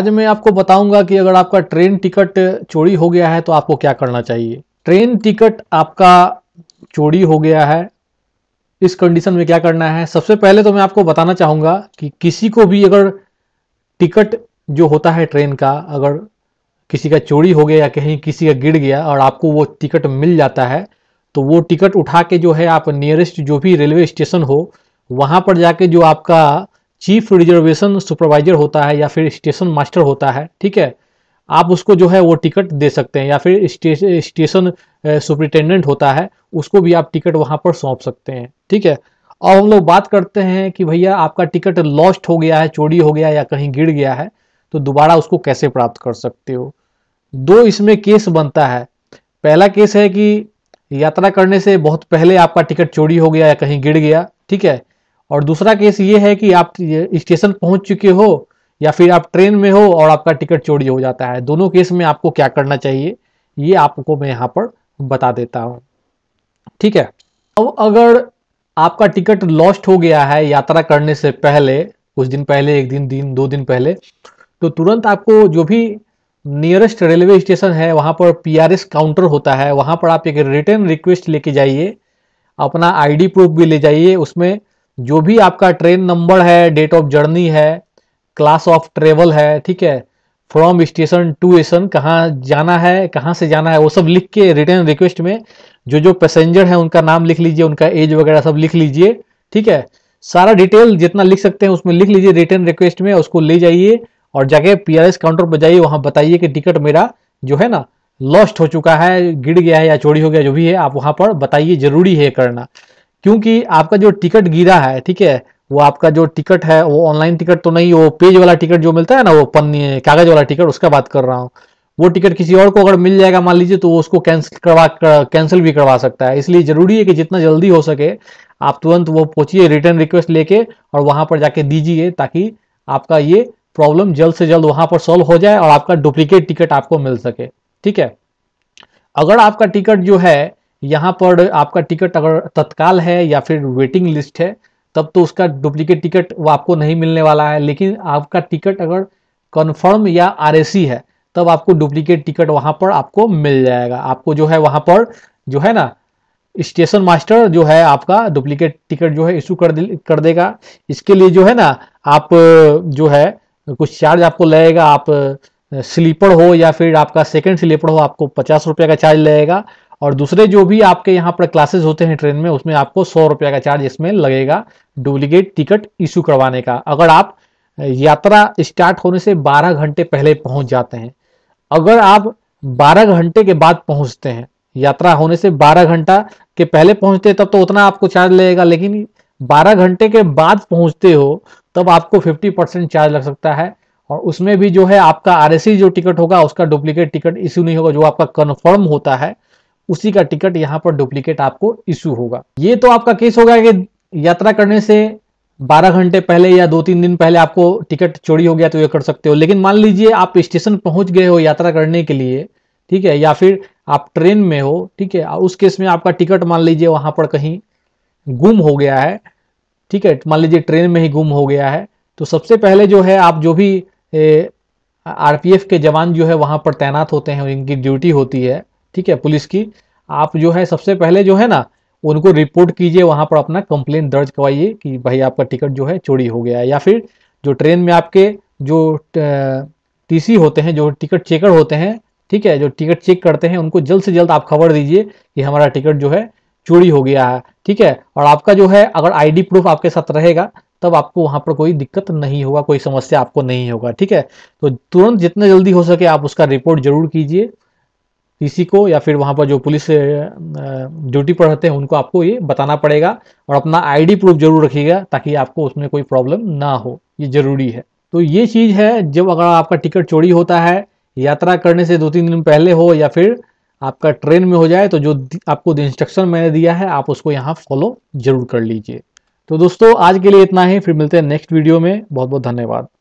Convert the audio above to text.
आज मैं आपको बताऊंगा कि अगर आपका ट्रेन टिकट चोरी हो गया है तो आपको क्या करना चाहिए ट्रेन टिकट आपका चोरी हो गया है इस कंडीशन में क्या करना है सबसे पहले तो मैं आपको बताना चाहूंगा कि किसी को भी अगर टिकट जो होता है ट्रेन का अगर किसी का चोरी हो गया या कहीं किसी का गिर गया और आपको वो टिकट मिल जाता है तो वो टिकट उठा के जो है आप नियरेस्ट जो भी रेलवे स्टेशन हो वहां पर जाके जो आपका चीफ रिजर्वेशन सुपरवाइजर होता है या फिर स्टेशन मास्टर होता है ठीक है आप उसको जो है वो टिकट दे सकते हैं या फिर स्टेशन सुपरिटेंडेंट होता है उसको भी आप टिकट वहां पर सौंप सकते हैं ठीक है और हम लोग बात करते हैं कि भैया आपका टिकट लॉस्ट हो गया है चोरी हो गया या कहीं गिर गया है तो दोबारा उसको कैसे प्राप्त कर सकते हो दो इसमें केस बनता है पहला केस है कि यात्रा करने से बहुत पहले आपका टिकट चोरी हो गया या कहीं गिर गया ठीक है और दूसरा केस ये है कि आप स्टेशन पहुंच चुके हो या फिर आप ट्रेन में हो और आपका टिकट चोरी हो जाता है दोनों केस में आपको क्या करना चाहिए ये आपको मैं यहाँ पर बता देता हूँ ठीक है अब अगर आपका टिकट लॉस्ट हो गया है यात्रा करने से पहले कुछ दिन पहले एक दिन दिन दो दिन पहले तो तुरंत आपको जो भी नियरेस्ट रेलवे स्टेशन है वहाँ पर पीआरएस काउंटर होता है वहाँ पर आप एक रिटर्न रिक्वेस्ट लेके जाइए अपना आईडी प्रूफ भी ले जाइए उसमें जो भी आपका ट्रेन नंबर है डेट ऑफ जर्नी है क्लास ऑफ ट्रेवल है ठीक है फ्रॉम स्टेशन टू स्टेशन कहाँ जाना है कहाँ से जाना है वो सब लिख के रिटर्न रिक्वेस्ट में जो जो पैसेंजर है उनका नाम लिख लीजिए उनका एज वगैरह सब लिख लीजिए ठीक है सारा डिटेल जितना लिख सकते हैं उसमें लिख लीजिए रिटर्न रिक्वेस्ट में उसको ले जाइए और जाके पीआरएस काउंटर पर जाइए वहां बताइए कि टिकट मेरा जो है ना लॉस्ट हो चुका है गिर गया है या चोरी हो गया जो भी है आप वहां पर बताइए जरूरी है करना क्योंकि आपका जो टिकट गिरा है ठीक है वो आपका जो टिकट है वो ऑनलाइन टिकट तो नहीं वो पेज वाला टिकट जो मिलता है ना वो पन्नी कागज वाला टिकट उसका बात कर रहा हूँ वो टिकट किसी और को अगर मिल जाएगा मान लीजिए तो वो उसको कैंसिल करवा कैंसिल भी करवा सकता है इसलिए जरूरी है कि जितना जल्दी हो सके आप तुरंत वो पहुंचिए रिटर्न रिक्वेस्ट लेके और वहां पर जाके दीजिए ताकि आपका ये प्रॉब्लम जल्द से जल्द वहां पर सॉल्व हो जाए और आपका डुप्लीकेट टिकट आपको मिल सके ठीक है अगर आपका टिकट जो है यहाँ पर आपका टिकट अगर तत्काल है या फिर वेटिंग लिस्ट है तब तो उसका डुप्लीकेट टिकट वो आपको नहीं मिलने वाला है लेकिन आपका टिकट अगर कन्फर्म या आर है तब आपको डुप्लीकेट टिकट वहाँ पर आपको मिल जाएगा आपको जो है वहाँ पर जो है ना स्टेशन मास्टर जो है आपका डुप्लीकेट टिकट जो है इशू कर दे, कर देगा इसके लिए जो है ना आप जो है कुछ चार्ज आपको लगेगा आप स्लीपर हो या फिर आपका सेकंड स्लीपर हो आपको पचास रुपये का चार्ज लगेगा और दूसरे जो भी आपके यहाँ पर क्लासेस होते हैं ट्रेन में उसमें आपको सौ रुपया का चार्ज इसमें लगेगा डुप्लीकेट टिकट इशू करवाने का अगर आप यात्रा स्टार्ट होने से 12 घंटे पहले पहुंच जाते हैं अगर आप 12 घंटे के बाद पहुंचते हैं यात्रा होने से 12 घंटा के पहले पहुंचते तब तो उतना आपको चार्ज लगेगा लेकिन 12 घंटे के बाद पहुंचते हो तब आपको 50 परसेंट चार्ज लग सकता है और उसमें भी जो है आपका आरएसी e जो टिकट होगा उसका डुप्लीकेट टिकट इश्यू नहीं होगा जो आपका कन्फर्म होता है उसी का टिकट यहाँ पर डुप्लीकेट आपको इशू होगा ये तो आपका केस होगा कि यात्रा करने से 12 घंटे पहले या दो तीन दिन पहले आपको टिकट चोरी हो गया तो ये कर सकते हो लेकिन मान लीजिए आप स्टेशन पहुंच गए हो यात्रा करने के लिए ठीक है या फिर आप ट्रेन में हो ठीक है उस केस में आपका टिकट मान लीजिए वहां पर कहीं गुम हो गया है ठीक है मान लीजिए ट्रेन में ही गुम हो गया है तो सबसे पहले जो है आप जो भी आरपीएफ के जवान जो है वहां पर तैनात होते हैं इनकी ड्यूटी होती है ठीक है पुलिस की आप जो है सबसे पहले जो है ना उनको रिपोर्ट कीजिए वहाँ पर अपना कंप्लेन दर्ज करवाइए कि भाई आपका टिकट जो है चोरी हो गया है या फिर जो ट्रेन में आपके जो टीसी होते हैं जो टिकट चेकर होते हैं ठीक है जो टिकट चेक करते हैं उनको जल्द से जल्द आप खबर दीजिए कि हमारा टिकट जो है चोरी हो गया है ठीक है और आपका जो है अगर आई प्रूफ आपके साथ रहेगा तब आपको वहाँ पर कोई दिक्कत नहीं होगा कोई समस्या आपको नहीं होगा ठीक है तो तुरंत जितना जल्दी हो सके आप उसका रिपोर्ट जरूर कीजिए पीसी को या फिर वहाँ पर जो पुलिस ड्यूटी पर रहते हैं उनको आपको ये बताना पड़ेगा और अपना आईडी प्रूफ जरूर रखिएगा ताकि आपको उसमें कोई प्रॉब्लम ना हो ये जरूरी है तो ये चीज़ है जब अगर आपका टिकट चोरी होता है यात्रा करने से दो तीन दिन पहले हो या फिर आपका ट्रेन में हो जाए तो जो आपको इंस्ट्रक्शन मैंने दिया है आप उसको यहाँ फॉलो जरूर कर लीजिए तो दोस्तों आज के लिए इतना ही फिर मिलते हैं नेक्स्ट वीडियो में बहुत बहुत धन्यवाद